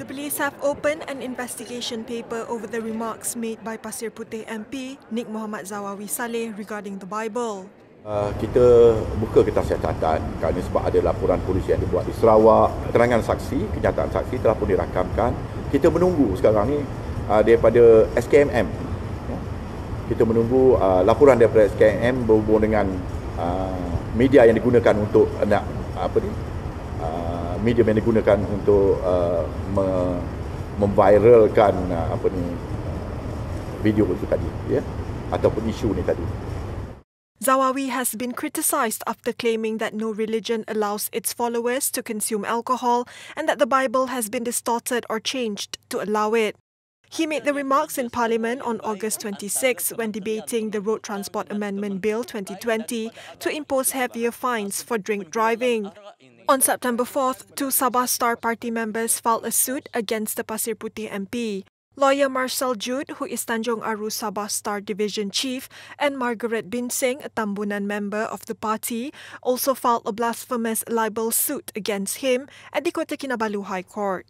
The police have opened an investigation paper over the remarks made by Pasir Putih MP Nick Muhammad Zawawi Saleh regarding the Bible. Uh, kita buka kertas catatan kerana sebab ada laporan polis yang dibuat di Sarawak. Keterangan saksi, kenyataan saksi telah pun dirakamkan. Kita menunggu sekarang ni uh, daripada SKMM. Kita menunggu uh, laporan daripada SKMM berhubung dengan uh, media yang digunakan untuk nak apa ni Ah, medium yang digunakan untuk uh, memviralkan uh, apa ni video itu tadi ya ataupun isu ni tadi Zawawi has been criticized after claiming that no religion allows its followers to consume alcohol and that the Bible has been distorted or changed to allow it. He made the remarks in Parliament on August 26 when debating the Road Transport Amendment Bill 2020 to impose heavier fines for drink driving. On September 4th, two Sabah Star Party members filed a suit against the Pasir Putih MP. Lawyer Marcel Jude, who is Tanjung Aru Sabah Star Division Chief, and Margaret Binsing, a Tambunan member of the party, also filed a blasphemous libel suit against him at the Kota Kinabalu High Court.